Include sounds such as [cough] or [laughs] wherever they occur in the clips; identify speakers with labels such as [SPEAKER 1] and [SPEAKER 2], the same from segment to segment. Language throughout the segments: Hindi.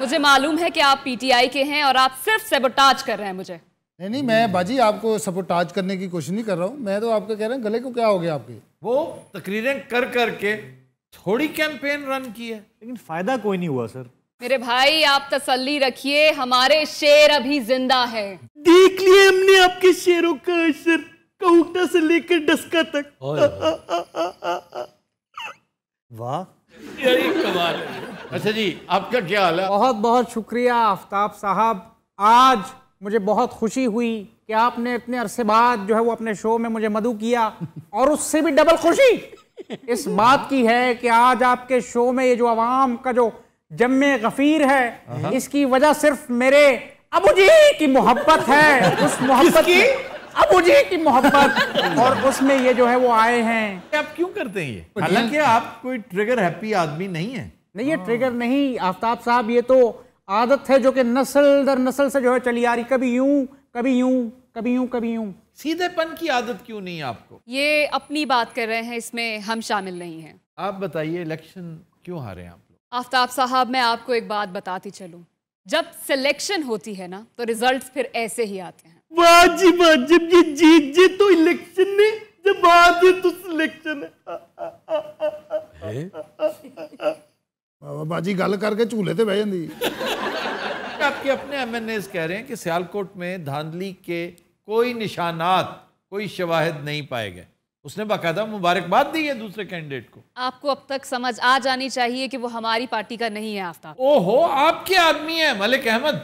[SPEAKER 1] मुझे मालूम है कि आप पीटीआई के हैं और आप सिर्फ सेबोटाज कर रहे हैं मुझे
[SPEAKER 2] नहीं नहीं मैं बाजी आपको सपोर्टाज करने की कोशिश नहीं कर रहा हूँ मैं तो आपको कह रहा हूँ गले को क्या हो गया आपके वो तकरीरें
[SPEAKER 3] कर करके थोड़ी कैंपेन रन की है लेकिन फायदा कोई नहीं हुआ सर
[SPEAKER 1] मेरे भाई आप तसल्ली रखिए हमारे शेर अभी जिंदा है देख लिए हमने आपके
[SPEAKER 4] शेरों का असर कहूटा से लेकर डस्का तक वाह अच्छा जी आपका क्या हाल है बहुत
[SPEAKER 2] बहुत शुक्रिया आफ्ताब साहब आज मुझे बहुत खुशी हुई कि आपने इतने अरसे बाद जो है वो अपने शो में मुझे मधु किया और उससे भी डबल खुशी इस बात की है कि आज आपके शो में ये जो आवाम का जो जमे गफीर है हाँ। इसकी वजह सिर्फ मेरे अबू जी की मोहब्बत है उस मोहब्बत की अबू जी की मोहब्बत [laughs] और उसमें ये जो है वो आए हैं आप
[SPEAKER 3] क्यों करते हैं ये हालांकि
[SPEAKER 2] आप कोई ट्रिगर हैप्पी आदमी नहीं है नहीं ये ट्रिगर नहीं आफ्ताब साहब ये तो आदत है जो कि नस्ल दर नस्ल से जो है चली आ रही कभी यूं कभी यूं कभी यूं कभी यूं सीधेपन की आदत क्यों नहीं
[SPEAKER 3] आपको
[SPEAKER 1] ये अपनी बात कर रहे हैं इसमें हम शामिल नहीं हैं
[SPEAKER 3] आप बताइए इलेक्शन क्यों हारे आप
[SPEAKER 1] लोग आफ्ताब साहब मैं आपको एक बात बताती चलूं जब सिलेक्शन होती है ना तो रिजल्ट फिर ऐसे ही आते हैं बाजी
[SPEAKER 4] बाजी ये जीत जी तो इलेक्शन ने जब बाद तो सिलेक्शन है बाबा बाजी गल करके झूले ते बह जांदी
[SPEAKER 3] आपके अपने एमएनएस कह रहे हैं कि सियालकोट में धांधली के कोई निशानात कोई शवाहद नहीं पाए गए उसने बाकायदा मुबारकबाद दी है दूसरे कैंडिडेट को
[SPEAKER 1] आपको अब तक समझ आ जानी चाहिए कि वो हमारी पार्टी का नहीं है आफ्ताब ओहो
[SPEAKER 3] आपके आदमी है मलिक अहमद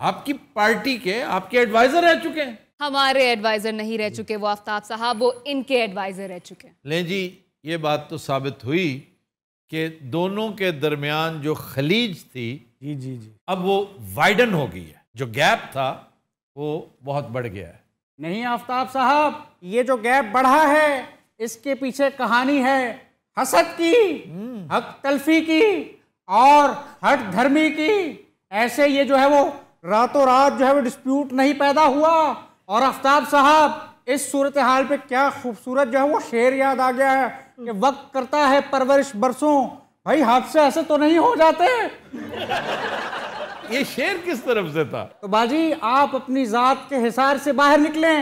[SPEAKER 3] आपकी पार्टी के आपके एडवाइजर रह चुके
[SPEAKER 1] हैं हमारे एडवाइजर नहीं रह चुके वो आफ्ताब साहब वो इनके एडवाइजर रह चुके हैं
[SPEAKER 3] ले जी ये बात तो साबित हुई कि दोनों के दरमियान जो खलीज थी जी जी जी अब वो वाइडन हो गई है जो गैप था वो बहुत बढ़ गया है
[SPEAKER 2] नहीं आफ्ताब साहब ये जो गैप बढ़ा है इसके पीछे कहानी है हसद की हम्म। हक तल्फी की और हट धर्मी की ऐसे ये जो है वो रातों रात जो है वो डिस्प्यूट नहीं पैदा हुआ और आफ्ताब साहब इस सूरत हाल पे क्या खूबसूरत जो है वो शेर याद आ गया है कि वक्त करता है परवरिश बरसों भाई हादसे ऐसे तो नहीं हो जाते ये शेर किस तरफ से था तो बाजी आप अपनी जात के हिसार से बाहर निकले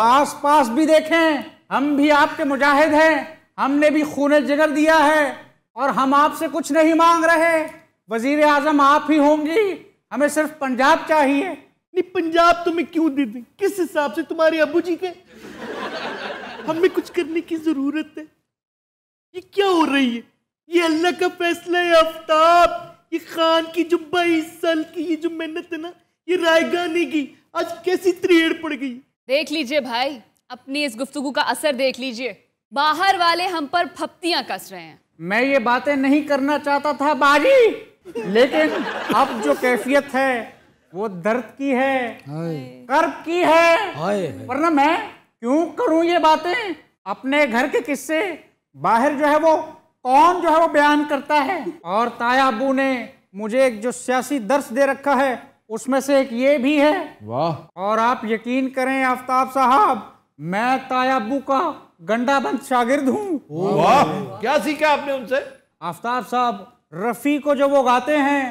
[SPEAKER 2] आस पास भी देखें हम भी आपके मुजाहिद हैं हमने भी खून जिगर दिया है और हम आपसे कुछ नहीं मांग रहे वजीर आजम आप ही
[SPEAKER 4] होंगी हमें सिर्फ पंजाब चाहिए नहीं पंजाब तुम्हें क्यों दे दें किस हिसाब से तुम्हारे अबू जी के हमें कुछ करने की जरूरत है ये क्या हो रही है ये अल्लाह का फैसला है आफ्ताब ये खान की जो बाईस साल की ये जो मेहनत है ना ये रायगानी की आज कैसी त्रेड़ पड़ गई
[SPEAKER 1] देख लीजिए भाई अपनी इस गुफ्तगु का असर देख लीजिए बाहर वाले हम पर फप्तियां कस रहे हैं
[SPEAKER 2] मैं ये बातें नहीं करना चाहता था बाजी लेकिन अब जो कैफियत है वो दर्द की है कर्ब की है वरना मैं क्यों करूं ये बातें अपने घर के किस्से बाहर जो है वो कौन जो है वो बयान करता है और ताया अबू ने मुझे एक जो सियासी दर्श दे रखा है उसमें से एक ये भी है वाह और आप यकीन करें आफ्ताब साहब मैं ताया अबू का गंडा बंद शागिर्द हूँ क्या सीखा आपने उनसे आफ्ताब साहब रफ़ी को जब वो गाते हैं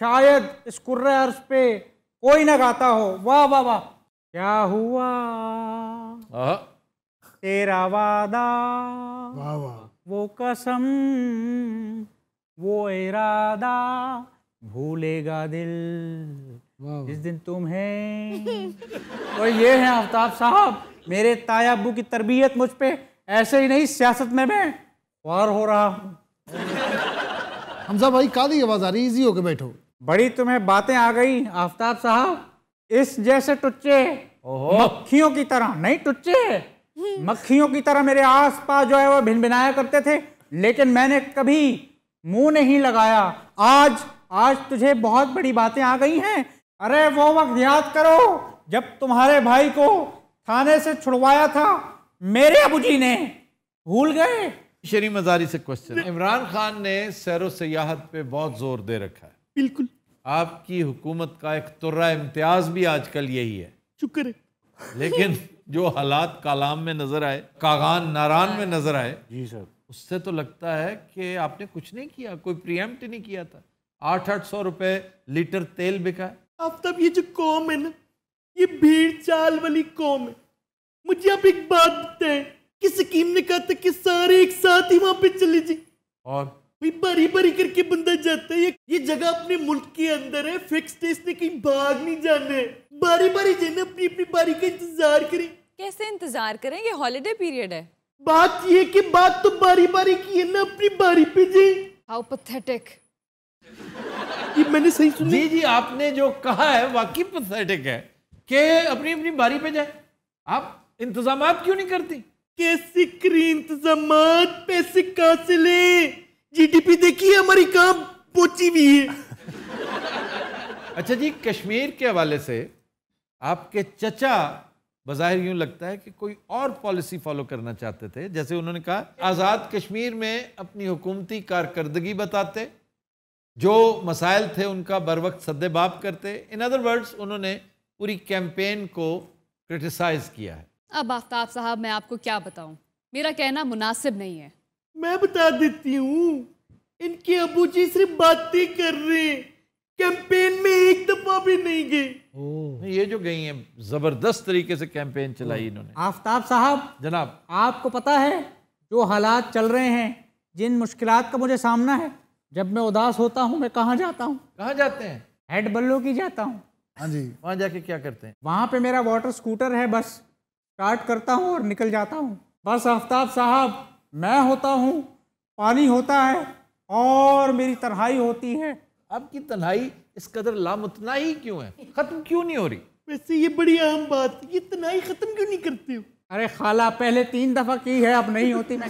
[SPEAKER 2] शायद इस कुर्र अर्ज पे कोई ना गाता हो वाह वाह वाह क्या हुआ तेरा वादा वाह वाह वो कसम वो इरादा भूलेगा दिल जिस दिन तुम हैं [laughs] तो ये हैं आफ्ताब साहब मेरे ताया अबू की तरबियत मुझ पर ऐसे ही नहीं सियासत में मैं वार हो रहा हूँ हमजा भाई काली आवाज आ रही इजी होके बैठो बड़ी तुम्हें बातें आ गई आफ्ताब साहब इस जैसे टुच्चे
[SPEAKER 3] मक्खियों
[SPEAKER 2] की तरह नहीं टुच्चे मक्खियों की तरह मेरे आस पास जो है वो भिनभिनाया करते थे लेकिन मैंने कभी मुंह नहीं लगाया आज आज तुझे बहुत बड़ी बातें आ गई हैं अरे वो वक्त याद करो जब तुम्हारे भाई को थाने से छुड़वाया था मेरे अबूजी ने भूल गए शरी
[SPEAKER 3] मजारी से क्वेश्चन इमरान खान ने सैर सयाहत पे बहुत जोर दे रखा है बिल्कुल आपकी हुकूमत का एक तुर्रा इम्तियाज भी आजकल यही है शुक्र है लेकिन जो हालात कालाम में नजर आए कागान नारान में नजर आए जी सर उससे तो लगता है कि आपने कुछ नहीं किया कोई प्रियम्प्ट नहीं किया था आठ आठ सौ रुपए लीटर तेल बिका
[SPEAKER 4] अब तब ये जो कौम है ना ये भीड़ चाल वाली कौम है मुझे अब एक बात बताएं किस सकीम ने कहा था कि सारे एक साथ ही वहां पे चले जी और कोई बारी बारी करके बंदा जाता है ये जगह अपने मुल्क के अंदर है फिक्स टेस्ट ने कहीं भाग नहीं जाने बारी बारी जाने अपनी अपनी बारी का इंतजार
[SPEAKER 1] करें कैसे इंतजार करें ये हॉलीडे पीरियड है
[SPEAKER 4] बात ये कि बात तो बारी बारी की है ना अपनी बारी पे जी हाउ पैथेटिक ये मैंने सही सुना
[SPEAKER 3] जी जी आपने जो कहा है वाकई पैथेटिक है कि
[SPEAKER 4] अपनी अपनी बारी पे जाए आप इंतजाम क्यों नहीं करती कैसी करें इंतजाम पैसे कहां से लें जीडीपी देखिए हमारी कहां पहुंची हुई है
[SPEAKER 3] अच्छा जी कश्मीर के हवाले से आपके चचा बज़ाहिर यूं लगता है कि कोई और पॉलिसी फॉलो करना चाहते थे जैसे उन्होंने कहा आज़ाद कश्मीर में अपनी हुकूमती कारकर्दगी बताते जो मसाइल थे उनका बर वक्त सद्देबाप करते इन अदर वर्ड्स उन्होंने पूरी कैंपेन को क्रिटिसाइज़ किया है
[SPEAKER 1] अब आफ्ताब साहब मैं आपको क्या बताऊं मेरा कहना मुनासिब नहीं है मैं
[SPEAKER 4] बता देती हूँ इनके अबू जी सिर्फ बातें कर रहे हैं कैंपेन में एक दफा भी नहीं गए
[SPEAKER 3] ये जो गई हैं जबरदस्त तरीके से कैंपेन चलाई इन्होंने
[SPEAKER 2] आफ्ताब साहब जनाब आपको पता है जो हालात चल रहे हैं जिन मुश्किल का मुझे सामना है जब मैं उदास होता हूँ मैं कहाँ जाता हूँ कहाँ जाते हैं हेड बल्लो की जाता हूँ हाँ जी वहाँ जाके क्या करते हैं वहाँ पे मेरा वाटर स्कूटर है बस काट करता हूँ और निकल जाता हूँ बस आफ्ताब साहब मैं होता हूँ पानी होता है और मेरी तन्हाई होती है आपकी तन्हाई इस कदर लामतना ही क्यों है ख़त्म क्यों नहीं हो रही
[SPEAKER 4] वैसे ये बड़ी अहम बात ये तन्हाई ख़त्म क्यों नहीं करते हो
[SPEAKER 2] अरे खाला पहले तीन दफ़ा की है अब नहीं होती मैं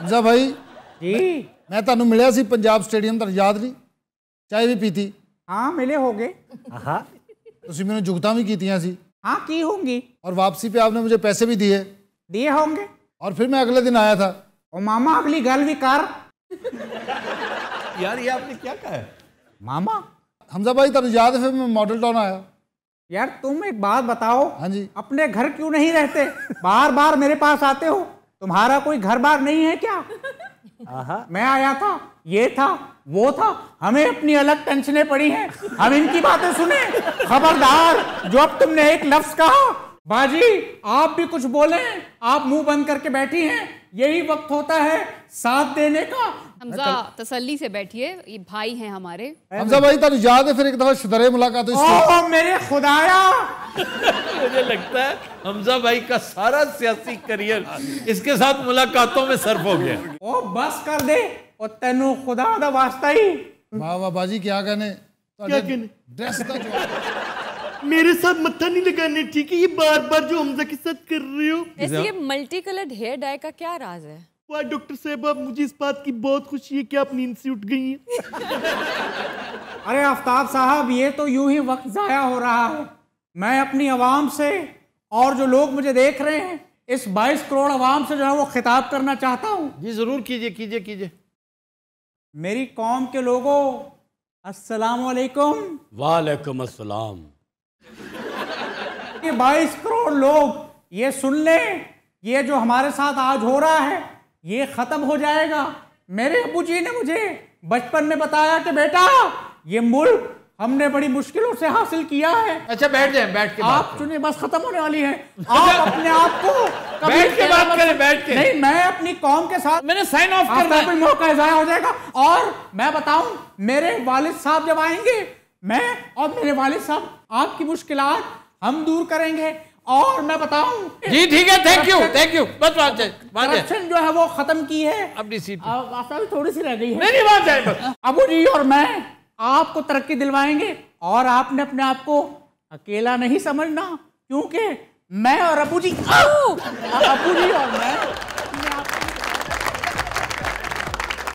[SPEAKER 2] हमजा भाई जी मैं ਤੁਹਾਨੂੰ ਮਿਲਿਆ ਸੀ ਪੰਜਾਬ ਸਟੇਡੀਅਮ ਦਾ ਯਾਦ ਨਹੀਂ ਚਾਹੇ ਵੀ ਪੀਤੀ ਹਾਂ ਮਿਲੇ ਹੋਗੇ ਆਹਾ ਤੁਸੀਂ मैंने जुगत भी हाँ, हाँ। कीतिया ਸੀ हाँ की होंगी और वापसी पे आपने मुझे पैसे भी दिए दिए होंगे और फिर मैं अगले दिन आया था और मामा अगली गल भी कर
[SPEAKER 4] यार ये आपने क्या कहा है
[SPEAKER 2] मामा हमजा भाई तब याद है मैं मॉडल टाउन आया यार तुम एक बात बताओ हाँ जी अपने घर क्यों नहीं रहते बार बार मेरे पास आते हो तुम्हारा कोई घर बार नहीं है क्या मैं आया था ये था वो था हमें अपनी अलग टेंशनें पड़ी हैं हम इनकी बातें सुने खबरदार जो अब तुमने एक लफ्ज कहा बाजी आप भी कुछ बोले आप मुंह बंद करके बैठी हैं यही वक्त होता है साथ देने का
[SPEAKER 1] हमजा तसल्ली से बैठिए ये भाई हैं हमारे हमजा भाई
[SPEAKER 2] तुम याद है फिर एक दफा शरे मुलाकात हुई मेरे खुदाया
[SPEAKER 1] मुझे लगता
[SPEAKER 3] है हमजा भाई का सारा सियासी करियर इसके साथ मुलाकातों में सर्फ हो गया
[SPEAKER 2] ओ बस कर दे और तेनु खुदा दा वास्ता ही वाह वाह बाजी क्या कहने
[SPEAKER 4] ड्रेस का तो जो मेरे साथ मत्था नहीं लगाने ठीक है ये बार
[SPEAKER 1] बार जो हमजा के साथ कर रहे हो ऐसे ये मल्टी कलर्ड हेयर डाई का क्या राज है वाह डॉक्टर
[SPEAKER 4] साहब आप मुझे इस बात की बहुत खुशी है कि आप नींद से उठ गई हैं [laughs] अरे
[SPEAKER 2] आफ्ताब साहब ये तो यूं ही वक्त ज़ाया हो रहा है मैं अपनी आवाम से और जो लोग मुझे देख रहे हैं इस 22 करोड़ आवाम से जो है वो खिताब करना चाहता हूँ जी ज़रूर कीजिए कीजिए कीजिए मेरी कौम के लोगों असलकुम
[SPEAKER 4] वालेकुम असलम
[SPEAKER 2] ये 22 करोड़ लोग ये सुन ले ये जो हमारे साथ आज हो रहा है ये ख़त्म हो जाएगा मेरे अबू जी ने मुझे बचपन में बताया कि बेटा ये मुल्क हमने बड़ी मुश्किलों से हासिल किया है अच्छा बैठ जाए बैठ के आप चुनिए बस खत्म होने वाली है [laughs] अच्छा, आप अपने आप को बैठ के बात करें बैठ के नहीं मैं अपनी कौम के साथ मैंने साइन ऑफ करना है मौका जाया हो जाएगा और मैं बताऊं मेरे वालिद साहब जब आएंगे मैं और मेरे वालिद साहब आपकी मुश्किल हम दूर करेंगे और मैं बताऊं जी ठीक है थैंक यू थैंक यू बस बात करप्शन जो है वो खत्म की है अपनी सीट थोड़ी सी रह गई है नहीं बात अबू जी और मैं आपको तरक्की दिलवाएंगे और आपने अपने आप को अकेला नहीं समझना क्योंकि
[SPEAKER 1] मैं और अबू जी अबू जी और मैं